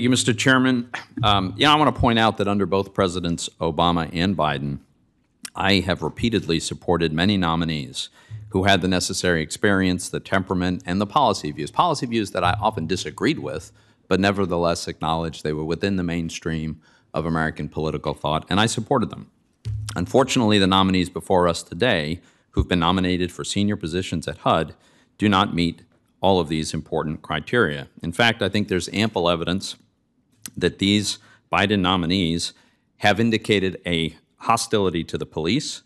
Thank you, Mr. Chairman. Um, yeah, I want to point out that under both Presidents Obama and Biden, I have repeatedly supported many nominees who had the necessary experience, the temperament, and the policy views. Policy views that I often disagreed with, but nevertheless acknowledged they were within the mainstream of American political thought, and I supported them. Unfortunately, the nominees before us today, who've been nominated for senior positions at HUD, do not meet all of these important criteria. In fact, I think there's ample evidence that these Biden nominees have indicated a hostility to the police.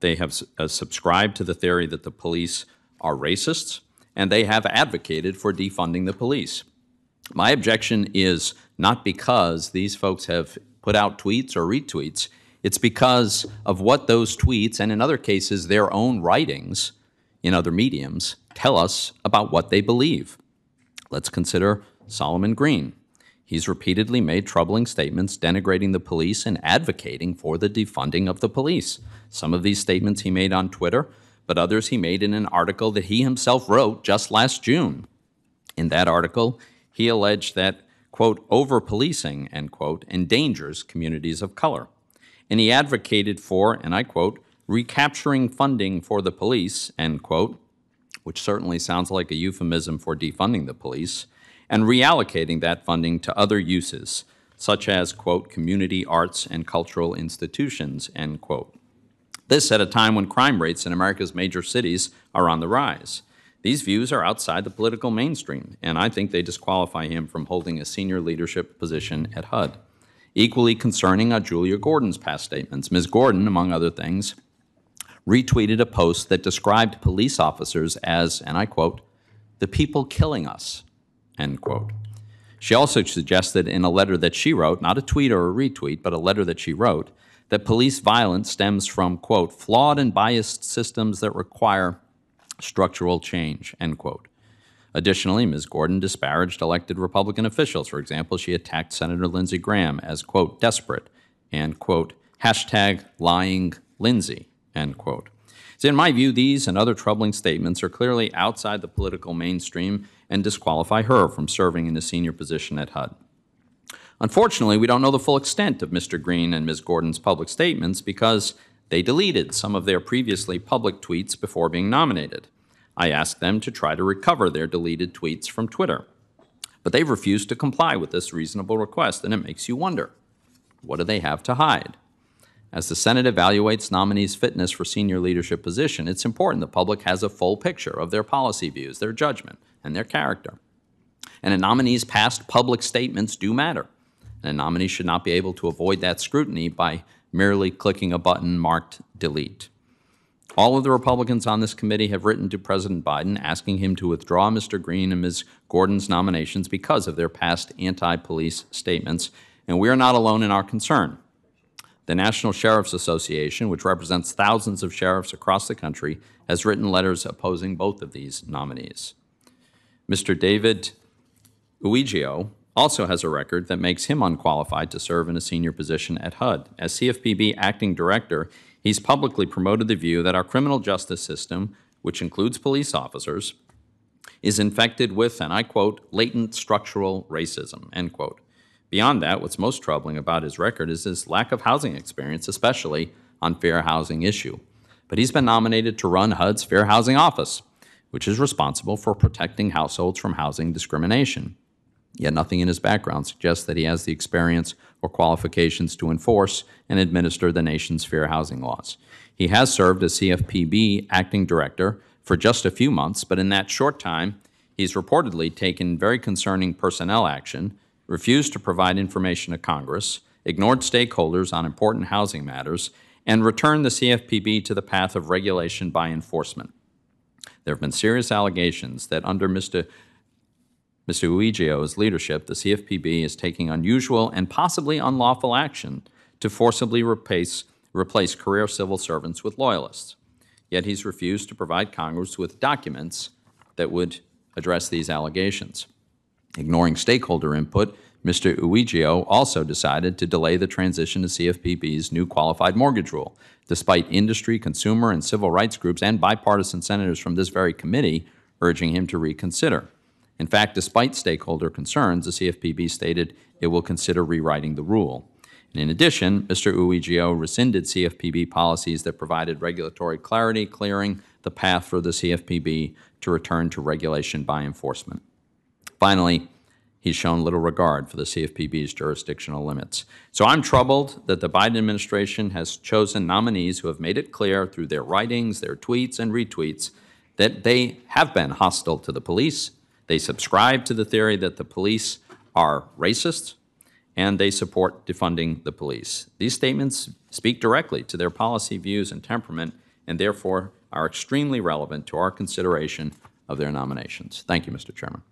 They have uh, subscribed to the theory that the police are racists, and they have advocated for defunding the police. My objection is not because these folks have put out tweets or retweets, it's because of what those tweets and, in other cases, their own writings in other mediums tell us about what they believe. Let's consider Solomon Green, He's repeatedly made troubling statements denigrating the police and advocating for the defunding of the police. Some of these statements he made on Twitter, but others he made in an article that he himself wrote just last June. In that article, he alleged that, quote, over policing, end quote, endangers communities of color. And he advocated for, and I quote, recapturing funding for the police, end quote, which certainly sounds like a euphemism for defunding the police, and reallocating that funding to other uses, such as, quote, community arts and cultural institutions, end quote. This at a time when crime rates in America's major cities are on the rise. These views are outside the political mainstream, and I think they disqualify him from holding a senior leadership position at HUD. Equally concerning are Julia Gordon's past statements. Ms. Gordon, among other things, retweeted a post that described police officers as, and I quote, the people killing us end quote. She also suggested in a letter that she wrote, not a tweet or a retweet, but a letter that she wrote, that police violence stems from, quote, flawed and biased systems that require structural change, end quote. Additionally, Ms. Gordon disparaged elected Republican officials. For example, she attacked Senator Lindsey Graham as, quote, desperate and, quote, hashtag lying Lindsey, end quote. So in my view, these and other troubling statements are clearly outside the political mainstream and disqualify her from serving in a senior position at HUD. Unfortunately, we don't know the full extent of Mr. Green and Ms. Gordon's public statements because they deleted some of their previously public tweets before being nominated. I asked them to try to recover their deleted tweets from Twitter. But they've refused to comply with this reasonable request, and it makes you wonder what do they have to hide? As the Senate evaluates nominees' fitness for senior leadership position, it's important the public has a full picture of their policy views, their judgment, and their character. And a nominee's past public statements do matter. And a nominee should not be able to avoid that scrutiny by merely clicking a button marked delete. All of the Republicans on this committee have written to President Biden asking him to withdraw Mr. Green and Ms. Gordon's nominations because of their past anti police statements, and we are not alone in our concern. The National Sheriff's Association, which represents thousands of sheriffs across the country, has written letters opposing both of these nominees. Mr. David Uigio also has a record that makes him unqualified to serve in a senior position at HUD. As CFPB acting director, he's publicly promoted the view that our criminal justice system, which includes police officers, is infected with, and I quote, latent structural racism, end quote. Beyond that, what's most troubling about his record is his lack of housing experience, especially on fair housing issue. But he's been nominated to run HUD's Fair Housing Office, which is responsible for protecting households from housing discrimination. Yet nothing in his background suggests that he has the experience or qualifications to enforce and administer the nation's fair housing laws. He has served as CFPB acting director for just a few months, but in that short time, he's reportedly taken very concerning personnel action refused to provide information to Congress, ignored stakeholders on important housing matters, and returned the CFPB to the path of regulation by enforcement. There have been serious allegations that under Mr. Mr. Uigio's leadership, the CFPB is taking unusual and possibly unlawful action to forcibly replace, replace career civil servants with loyalists. Yet he's refused to provide Congress with documents that would address these allegations. Ignoring stakeholder input, Mr. Uigio also decided to delay the transition to CFPB's new qualified mortgage rule, despite industry, consumer, and civil rights groups and bipartisan senators from this very committee urging him to reconsider. In fact, despite stakeholder concerns, the CFPB stated it will consider rewriting the rule. And in addition, Mr. Uigio rescinded CFPB policies that provided regulatory clarity, clearing the path for the CFPB to return to regulation by enforcement. Finally, he's shown little regard for the CFPB's jurisdictional limits. So I'm troubled that the Biden administration has chosen nominees who have made it clear through their writings, their tweets, and retweets that they have been hostile to the police. They subscribe to the theory that the police are racist and they support defunding the police. These statements speak directly to their policy views and temperament and therefore are extremely relevant to our consideration of their nominations. Thank you, Mr. Chairman.